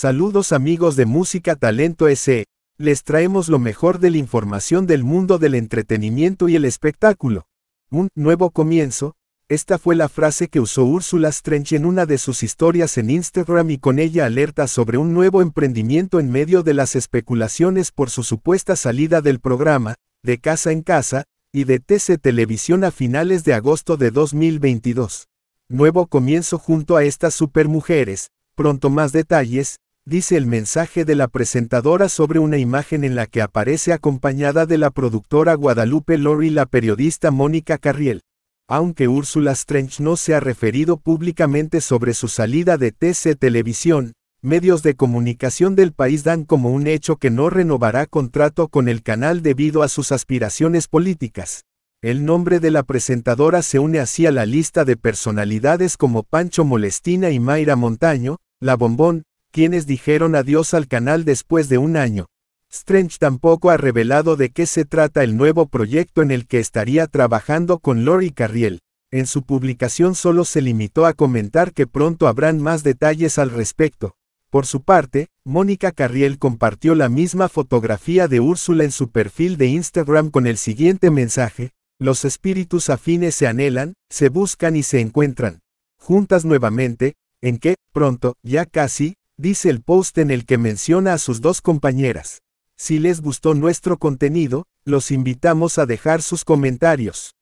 Saludos amigos de Música Talento S. Les traemos lo mejor de la información del mundo del entretenimiento y el espectáculo. Un nuevo comienzo, esta fue la frase que usó Úrsula Strench en una de sus historias en Instagram y con ella alerta sobre un nuevo emprendimiento en medio de las especulaciones por su supuesta salida del programa, de casa en casa, y de TC Televisión a finales de agosto de 2022. Nuevo comienzo junto a estas supermujeres, pronto más detalles, dice el mensaje de la presentadora sobre una imagen en la que aparece acompañada de la productora Guadalupe Lori y la periodista Mónica Carriel. Aunque Úrsula Strange no se ha referido públicamente sobre su salida de TC Televisión, medios de comunicación del país dan como un hecho que no renovará contrato con el canal debido a sus aspiraciones políticas. El nombre de la presentadora se une así a la lista de personalidades como Pancho Molestina y Mayra Montaño, La Bombón, quienes dijeron adiós al canal después de un año. Strange tampoco ha revelado de qué se trata el nuevo proyecto en el que estaría trabajando con Lori Carriel. En su publicación solo se limitó a comentar que pronto habrán más detalles al respecto. Por su parte, Mónica Carriel compartió la misma fotografía de Úrsula en su perfil de Instagram con el siguiente mensaje, los espíritus afines se anhelan, se buscan y se encuentran. Juntas nuevamente, en que, pronto, ya casi, dice el post en el que menciona a sus dos compañeras. Si les gustó nuestro contenido, los invitamos a dejar sus comentarios.